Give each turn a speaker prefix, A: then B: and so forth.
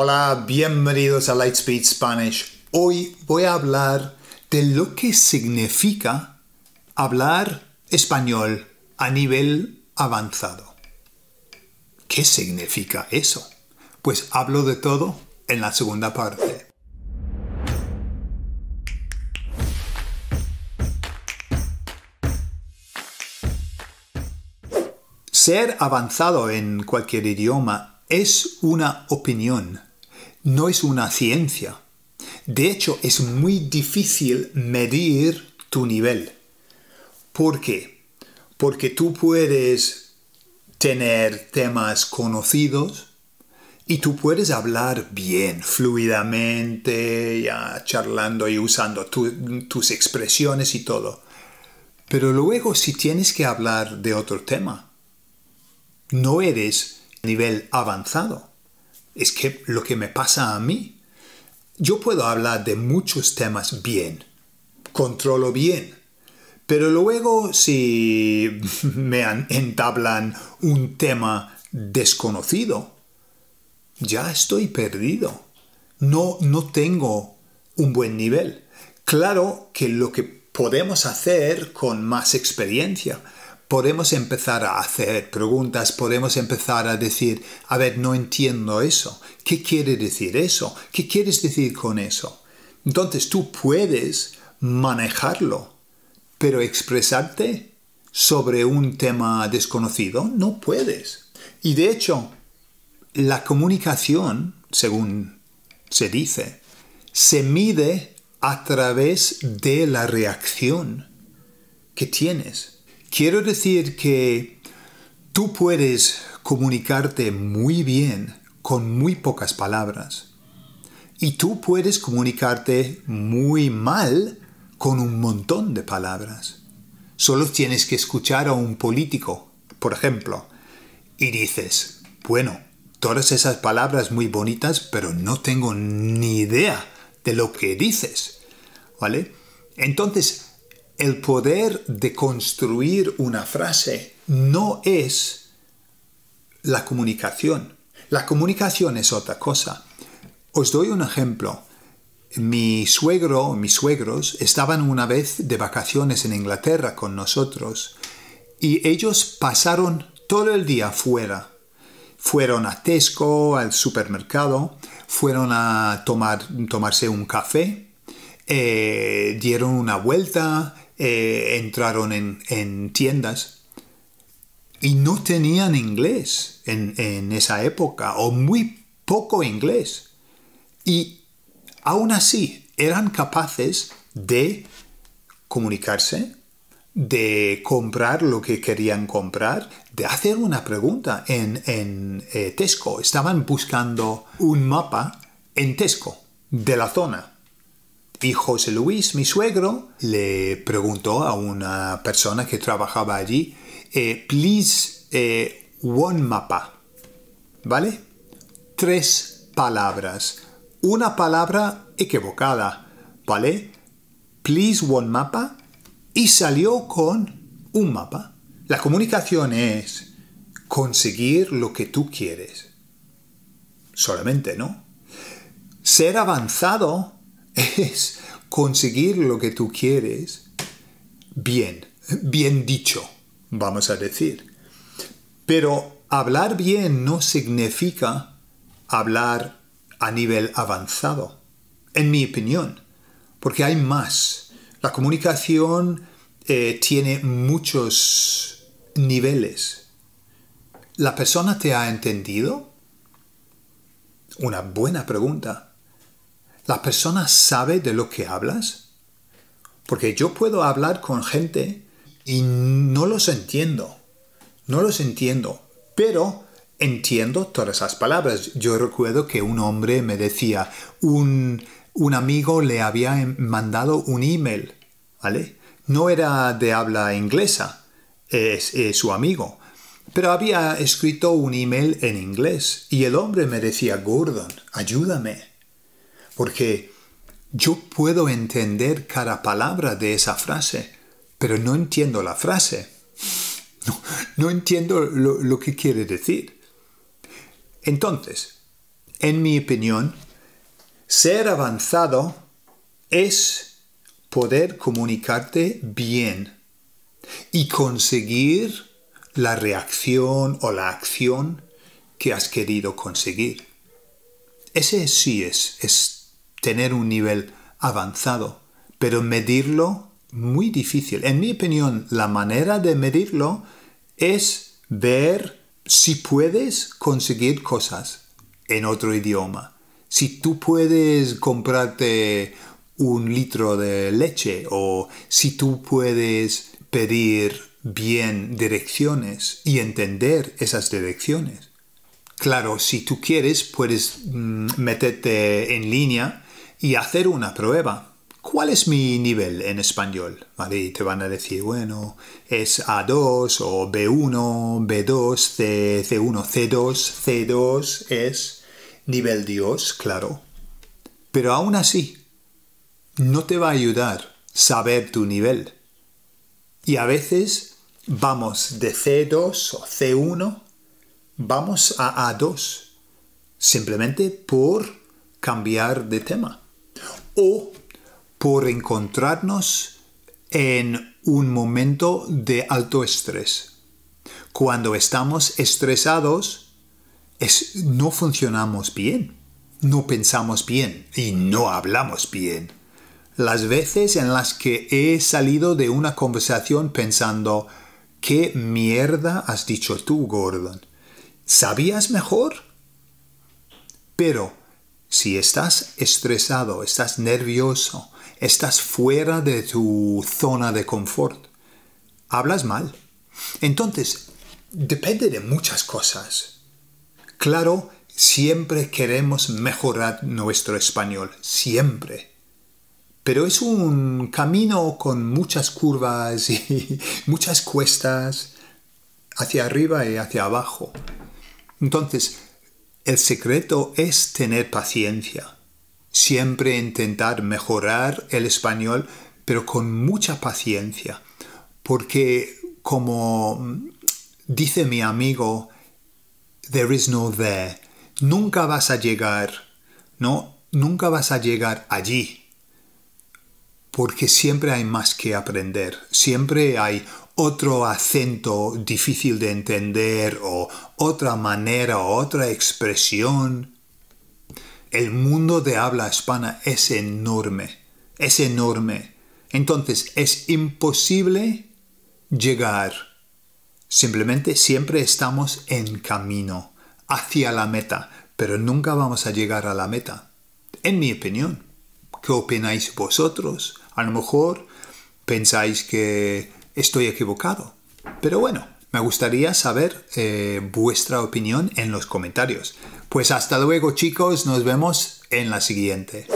A: Hola, bienvenidos a Lightspeed Spanish. Hoy voy a hablar de lo que significa hablar español a nivel avanzado. ¿Qué significa eso? Pues hablo de todo en la segunda parte. Ser avanzado en cualquier idioma es una opinión no es una ciencia. De hecho, es muy difícil medir tu nivel. ¿Por qué? Porque tú puedes tener temas conocidos y tú puedes hablar bien, fluidamente, ya charlando y usando tus expresiones y todo. Pero luego si tienes que hablar de otro tema, no eres nivel avanzado es que lo que me pasa a mí, yo puedo hablar de muchos temas bien, controlo bien, pero luego si me entablan un tema desconocido, ya estoy perdido. No, no tengo un buen nivel. Claro que lo que podemos hacer con más experiencia podemos empezar a hacer preguntas, podemos empezar a decir, a ver, no entiendo eso, ¿qué quiere decir eso? ¿Qué quieres decir con eso? Entonces tú puedes manejarlo, pero expresarte sobre un tema desconocido no puedes. Y de hecho, la comunicación, según se dice, se mide a través de la reacción que tienes. Quiero decir que tú puedes comunicarte muy bien con muy pocas palabras y tú puedes comunicarte muy mal con un montón de palabras. Solo tienes que escuchar a un político, por ejemplo, y dices, bueno, todas esas palabras muy bonitas, pero no tengo ni idea de lo que dices. ¿Vale? Entonces, el poder de construir una frase no es la comunicación. La comunicación es otra cosa. Os doy un ejemplo. Mi suegro, mis suegros, estaban una vez de vacaciones en Inglaterra con nosotros y ellos pasaron todo el día fuera. Fueron a Tesco, al supermercado, fueron a tomar, tomarse un café, eh, dieron una vuelta, eh, entraron en, tiendas y no tenían inglés en, esa época o muy poco inglés. Y aún así eran capaces de comunicarse, de comprar lo que querían comprar, de hacer una pregunta en, eh, Tesco. Estaban buscando un mapa en Tesco de la zona y José Luis, mi suegro, le preguntó a una persona que trabajaba allí, eh, please, eh, one mapa, ¿vale? Tres palabras. Una palabra equivocada, ¿vale? Please, one mapa. Y salió con un mapa. La comunicación es conseguir lo que tú quieres. Solamente, ¿no? Ser avanzado es conseguir lo que tú quieres bien, bien dicho, vamos a decir. Pero hablar bien no significa hablar a nivel avanzado, en mi opinión, porque hay más. La comunicación eh, tiene muchos niveles. ¿La persona te ha entendido? Una buena pregunta. ¿La persona sabe de lo que hablas? Porque yo puedo hablar con gente y no los entiendo. No los entiendo. Pero entiendo todas esas palabras. Yo recuerdo que un hombre me decía, un, un amigo le había em, mandado un email, ¿vale? No era de habla inglesa, es, es su amigo. Pero había escrito un email en inglés y el hombre me decía, Gordon, ayúdame porque yo puedo entender cada palabra de esa frase, pero no entiendo la frase. No, entiendo lo, que quiere decir. Entonces, en mi opinión, ser avanzado es poder comunicarte bien y conseguir la reacción o la acción que has querido conseguir. Ese sí es, es tener un nivel avanzado, pero medirlo muy difícil. En mi opinión, la manera de medirlo es ver si puedes conseguir cosas en otro idioma. Si tú puedes comprarte un litro de leche o si tú puedes pedir bien direcciones y entender esas direcciones. Claro, si tú quieres, puedes mm, meterte en línea y hacer una prueba. ¿Cuál es mi nivel en español? Y te van a decir, bueno, es A2 o B1, B2, C, C1, C2, C2 es nivel Dios, claro. Pero aún así, no te va a ayudar saber tu nivel. Y a veces vamos de C2 o C1, vamos a A2, simplemente por cambiar de tema o por encontrarnos en un momento de alto estrés. Cuando estamos estresados, es, no funcionamos bien, no pensamos bien y no hablamos bien. Las veces en las que he salido de una conversación pensando, ¿qué mierda has dicho tú, Gordon? ¿Sabías mejor? Pero si estás estresado, estás nervioso, estás fuera de tu zona de confort, hablas mal. Entonces, depende de muchas cosas. Claro, siempre queremos mejorar nuestro español, siempre. Pero es un camino con muchas curvas y muchas cuestas hacia arriba y hacia abajo. Entonces, el secreto es tener paciencia, siempre intentar mejorar el español, pero con mucha paciencia, porque como dice mi amigo, there is no there, nunca vas a llegar, ¿no? Nunca vas a llegar allí, porque siempre hay más que aprender, siempre hay otro acento difícil de entender o otra manera o otra expresión. El mundo de habla hispana es enorme, es enorme. Entonces es imposible llegar. Simplemente siempre estamos en camino, hacia la meta, pero nunca vamos a llegar a la meta. En mi opinión, ¿qué opináis vosotros? A lo mejor pensáis que estoy equivocado. Pero bueno, me gustaría saber eh, vuestra opinión en los comentarios. Pues hasta luego chicos, nos vemos en la siguiente.